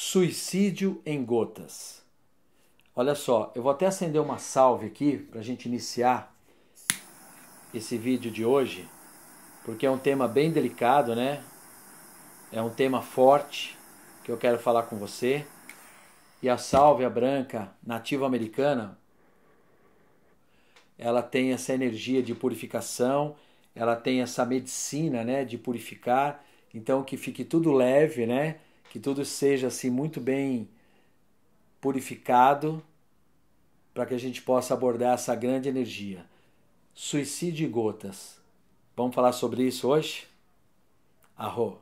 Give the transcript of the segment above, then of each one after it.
Suicídio em gotas. Olha só, eu vou até acender uma salve aqui para a gente iniciar esse vídeo de hoje, porque é um tema bem delicado, né? É um tema forte que eu quero falar com você. E a sálvia branca nativa americana, ela tem essa energia de purificação, ela tem essa medicina, né, de purificar. Então que fique tudo leve, né? que tudo seja assim muito bem purificado para que a gente possa abordar essa grande energia. Suicídio e gotas. Vamos falar sobre isso hoje? Arro.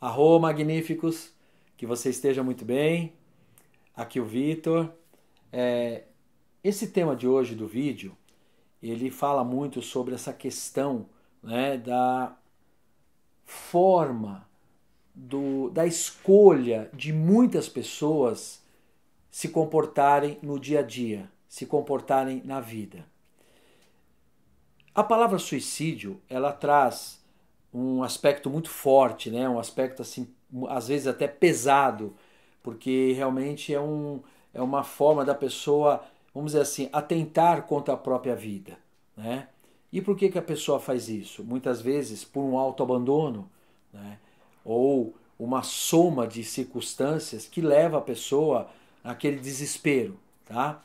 Arro, magníficos. Que você esteja muito bem. Aqui o Vitor. É, esse tema de hoje do vídeo, ele fala muito sobre essa questão né, da forma, do, da escolha de muitas pessoas se comportarem no dia a dia, se comportarem na vida. A palavra suicídio, ela traz um aspecto muito forte, né? Um aspecto assim, às vezes até pesado, porque realmente é um é uma forma da pessoa, vamos dizer assim, atentar contra a própria vida. Né? E por que, que a pessoa faz isso? Muitas vezes por um autoabandono né? ou uma soma de circunstâncias que leva a pessoa àquele desespero. Tá?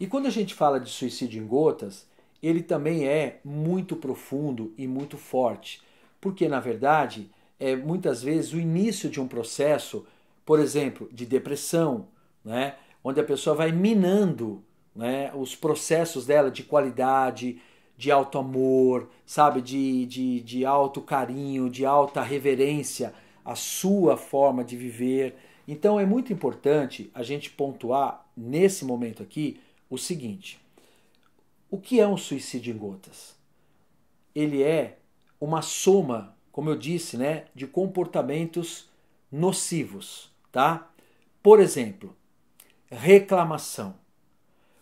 E quando a gente fala de suicídio em gotas, ele também é muito profundo e muito forte, porque na verdade é muitas vezes o início de um processo, por exemplo, de depressão, né? onde a pessoa vai minando né, os processos dela de qualidade, de alto amor, sabe, de, de, de alto carinho, de alta reverência, a sua forma de viver. Então é muito importante a gente pontuar nesse momento aqui o seguinte: o que é um suicídio em gotas? Ele é uma soma, como eu disse, né, de comportamentos nocivos, tá? Por exemplo, reclamação.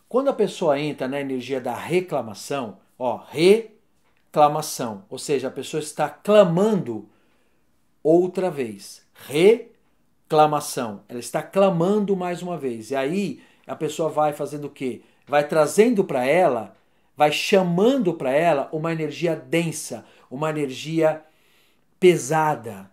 Quando a pessoa entra na energia da reclamação, ó, reclamação, ou seja, a pessoa está clamando outra vez. Reclamação, ela está clamando mais uma vez. E aí a pessoa vai fazendo o quê? Vai trazendo para ela, vai chamando para ela uma energia densa, uma energia pesada,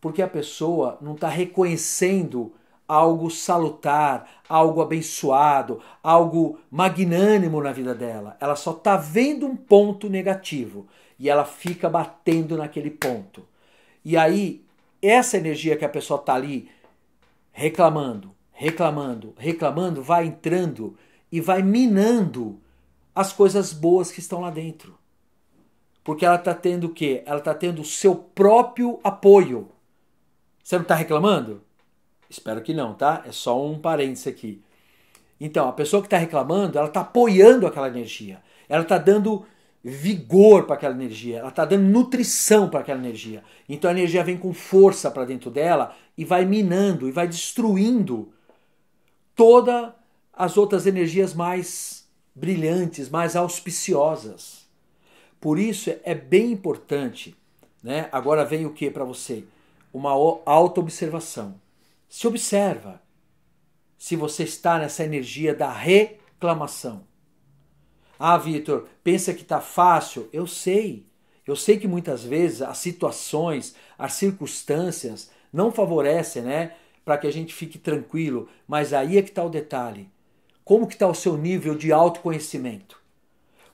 porque a pessoa não está reconhecendo algo salutar, algo abençoado, algo magnânimo na vida dela. Ela só está vendo um ponto negativo e ela fica batendo naquele ponto. E aí, essa energia que a pessoa está ali reclamando, reclamando, reclamando, vai entrando e vai minando as coisas boas que estão lá dentro. Porque ela está tendo o quê? Ela está tendo o seu próprio apoio. Você não está reclamando? Espero que não, tá? É só um parêntese aqui. Então, a pessoa que está reclamando, ela está apoiando aquela energia. Ela está dando vigor para aquela energia, ela está dando nutrição para aquela energia. Então a energia vem com força para dentro dela e vai minando e vai destruindo todas as outras energias mais brilhantes, mais auspiciosas. Por isso é, é bem importante, né? Agora vem o que para você? Uma autoobservação. observação se observa se você está nessa energia da reclamação. Ah, Vitor, pensa que está fácil. Eu sei. Eu sei que muitas vezes as situações, as circunstâncias não favorecem, né? Para que a gente fique tranquilo. Mas aí é que está o detalhe. Como que está o seu nível de autoconhecimento?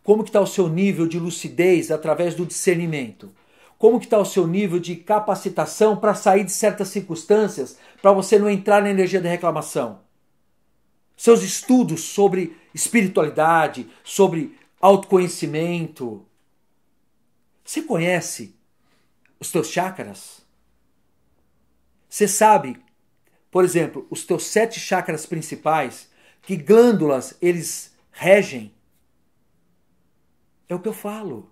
Como que está o seu nível de lucidez através do discernimento? como que está o seu nível de capacitação para sair de certas circunstâncias, para você não entrar na energia da reclamação. Seus estudos sobre espiritualidade, sobre autoconhecimento. Você conhece os teus chakras? Você sabe, por exemplo, os teus sete chakras principais, que glândulas eles regem? É o que eu falo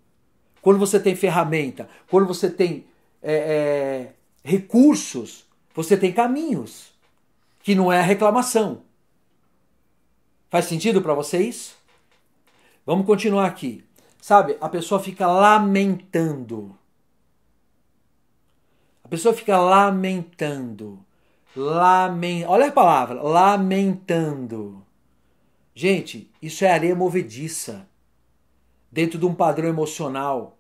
quando você tem ferramenta, quando você tem é, é, recursos, você tem caminhos, que não é a reclamação. Faz sentido para você isso? Vamos continuar aqui. Sabe, a pessoa fica lamentando. A pessoa fica lamentando. Lamen... Olha a palavra, lamentando. Gente, isso é areia movediça. Dentro de um padrão emocional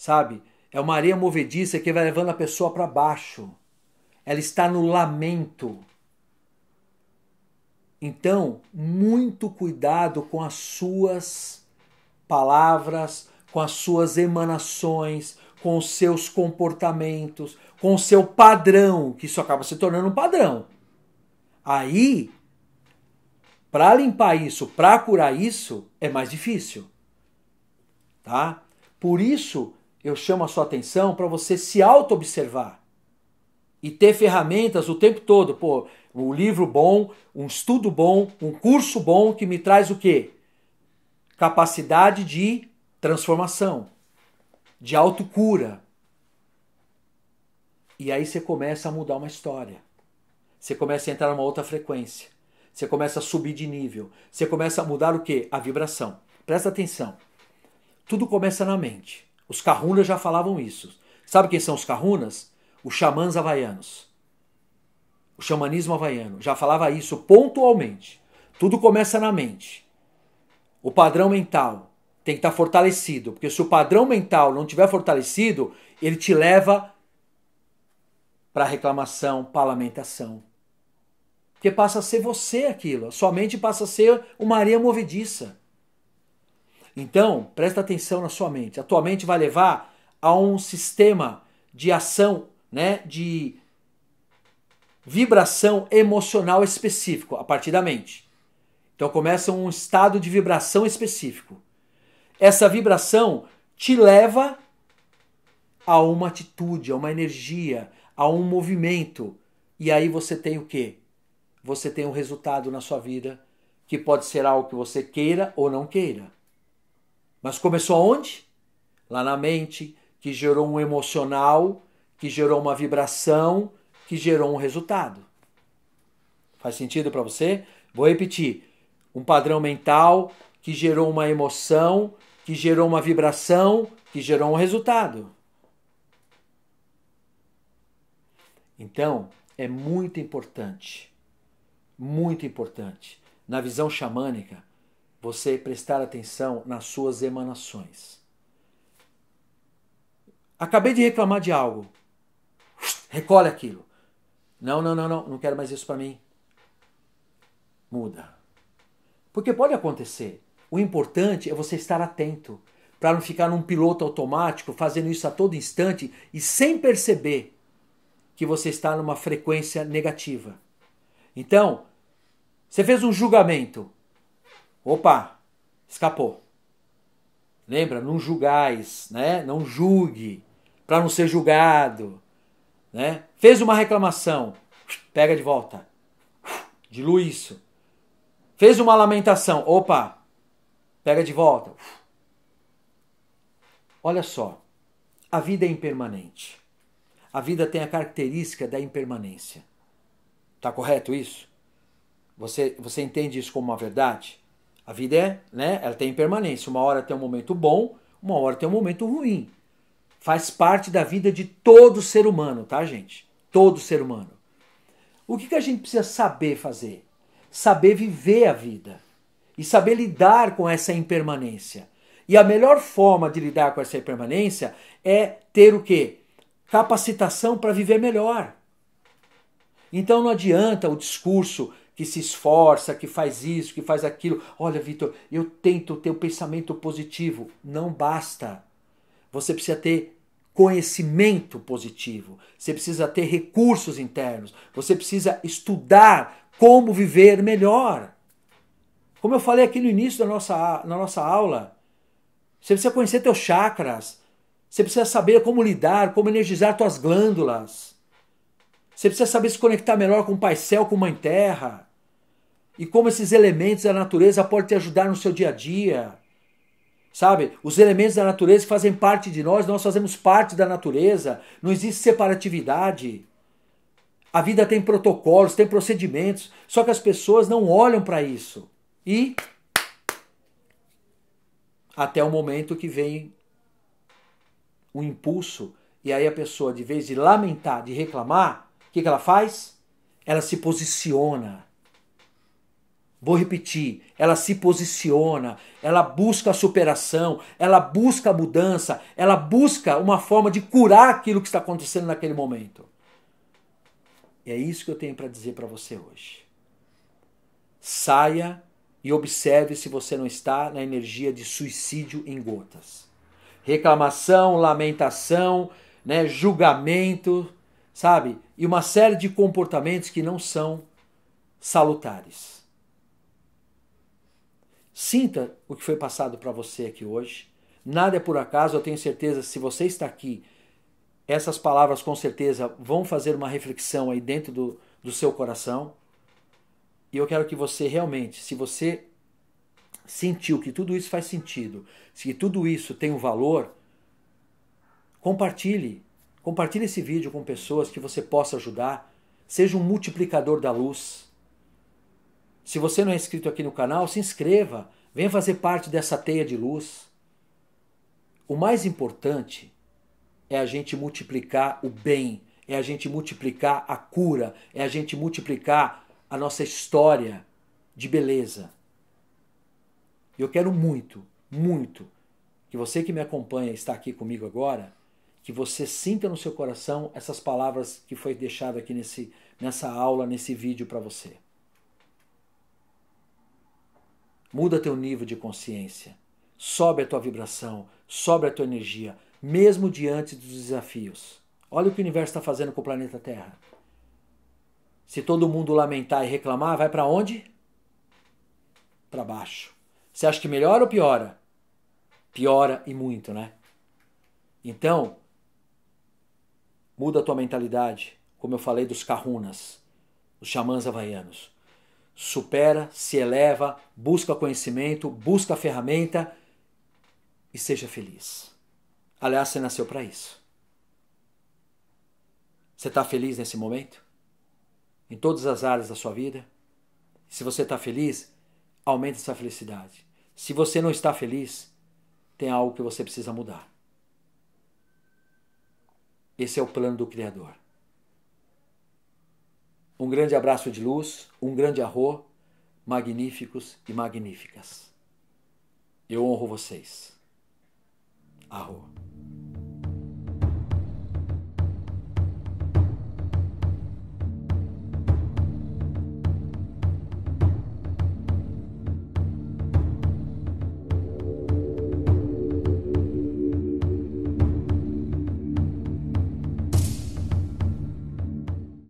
sabe? É uma areia movediça que vai levando a pessoa para baixo. Ela está no lamento. Então, muito cuidado com as suas palavras, com as suas emanações, com os seus comportamentos, com o seu padrão, que isso acaba se tornando um padrão. Aí, para limpar isso, para curar isso, é mais difícil. Tá? Por isso eu chamo a sua atenção para você se auto-observar e ter ferramentas o tempo todo. Pô, um livro bom, um estudo bom, um curso bom que me traz o quê? Capacidade de transformação, de autocura. E aí você começa a mudar uma história. Você começa a entrar numa outra frequência. Você começa a subir de nível. Você começa a mudar o quê? A vibração. Presta atenção. Tudo começa na mente. Os carrunas já falavam isso. Sabe quem são os carrunas? Os xamãs havaianos. O xamanismo havaiano já falava isso pontualmente. Tudo começa na mente. O padrão mental tem que estar tá fortalecido, porque se o padrão mental não tiver fortalecido, ele te leva para reclamação, para lamentação. Porque passa a ser você aquilo, a sua mente passa a ser uma areia movediça. Então, presta atenção na sua mente. A tua mente vai levar a um sistema de ação, né, de vibração emocional específico a partir da mente. Então começa um estado de vibração específico. Essa vibração te leva a uma atitude, a uma energia, a um movimento. E aí você tem o quê? Você tem um resultado na sua vida que pode ser algo que você queira ou não queira. Mas começou aonde? Lá na mente, que gerou um emocional, que gerou uma vibração, que gerou um resultado. Faz sentido para você? Vou repetir. Um padrão mental que gerou uma emoção, que gerou uma vibração, que gerou um resultado. Então, é muito importante, muito importante, na visão xamânica, você prestar atenção nas suas emanações. Acabei de reclamar de algo. Recolhe aquilo. Não, não, não, não, não quero mais isso para mim. Muda. Porque pode acontecer. O importante é você estar atento para não ficar num piloto automático fazendo isso a todo instante e sem perceber que você está numa frequência negativa. Então, você fez um julgamento. Opa, escapou. Lembra, não julgais, né? Não julgue, para não ser julgado, né? Fez uma reclamação, pega de volta. Dilui isso. Fez uma lamentação, opa, pega de volta. Olha só, a vida é impermanente. A vida tem a característica da impermanência. Tá correto isso? Você, você entende isso como uma verdade? A vida é, né? Ela tem permanência. Uma hora tem um momento bom, uma hora tem um momento ruim. Faz parte da vida de todo ser humano, tá, gente? Todo ser humano. O que, que a gente precisa saber fazer? Saber viver a vida e saber lidar com essa impermanência. E a melhor forma de lidar com essa impermanência é ter o quê? Capacitação para viver melhor. Então não adianta o discurso que se esforça, que faz isso, que faz aquilo. Olha, Vitor, eu tento ter um pensamento positivo. Não basta. Você precisa ter conhecimento positivo. Você precisa ter recursos internos. Você precisa estudar como viver melhor. Como eu falei aqui no início da nossa, na nossa aula, você precisa conhecer teus chakras. Você precisa saber como lidar, como energizar tuas glândulas. Você precisa saber se conectar melhor com o Pai Céu, com Mãe Terra e como esses elementos da natureza podem te ajudar no seu dia a dia. Sabe? Os elementos da natureza fazem parte de nós, nós fazemos parte da natureza, não existe separatividade. A vida tem protocolos, tem procedimentos, só que as pessoas não olham para isso. E até o momento que vem um impulso e aí a pessoa, de vez de lamentar, de reclamar, o que, que ela faz? Ela se posiciona Vou repetir, ela se posiciona, ela busca a superação, ela busca a mudança, ela busca uma forma de curar aquilo que está acontecendo naquele momento. E é isso que eu tenho para dizer para você hoje. Saia e observe se você não está na energia de suicídio em gotas. Reclamação, lamentação, né, julgamento, sabe? E uma série de comportamentos que não são salutares. Sinta o que foi passado para você aqui hoje. Nada é por acaso, eu tenho certeza, se você está aqui, essas palavras com certeza vão fazer uma reflexão aí dentro do, do seu coração. E eu quero que você realmente, se você sentiu que tudo isso faz sentido, se tudo isso tem um valor, compartilhe. Compartilhe esse vídeo com pessoas que você possa ajudar. Seja um multiplicador da luz. Se você não é inscrito aqui no canal, se inscreva, venha fazer parte dessa teia de luz. O mais importante é a gente multiplicar o bem, é a gente multiplicar a cura, é a gente multiplicar a nossa história de beleza. Eu quero muito, muito que você que me acompanha está aqui comigo agora, que você sinta no seu coração essas palavras que foi deixada aqui nesse, nessa aula, nesse vídeo para você. Muda teu nível de consciência. Sobe a tua vibração, sobe a tua energia, mesmo diante dos desafios. Olha o que o universo está fazendo com o planeta Terra. Se todo mundo lamentar e reclamar, vai para onde? Para baixo. Você acha que melhora ou piora? Piora e muito, né? Então, muda a tua mentalidade, como eu falei dos kahunas, os xamãs havaianos supera, se eleva, busca conhecimento, busca ferramenta e seja feliz. Aliás, você nasceu para isso. Você está feliz nesse momento? Em todas as áreas da sua vida? Se você está feliz, aumente essa felicidade. Se você não está feliz, tem algo que você precisa mudar. Esse é o plano do Criador. Um grande abraço de luz, um grande arro, magníficos e magníficas. Eu honro vocês. Arro.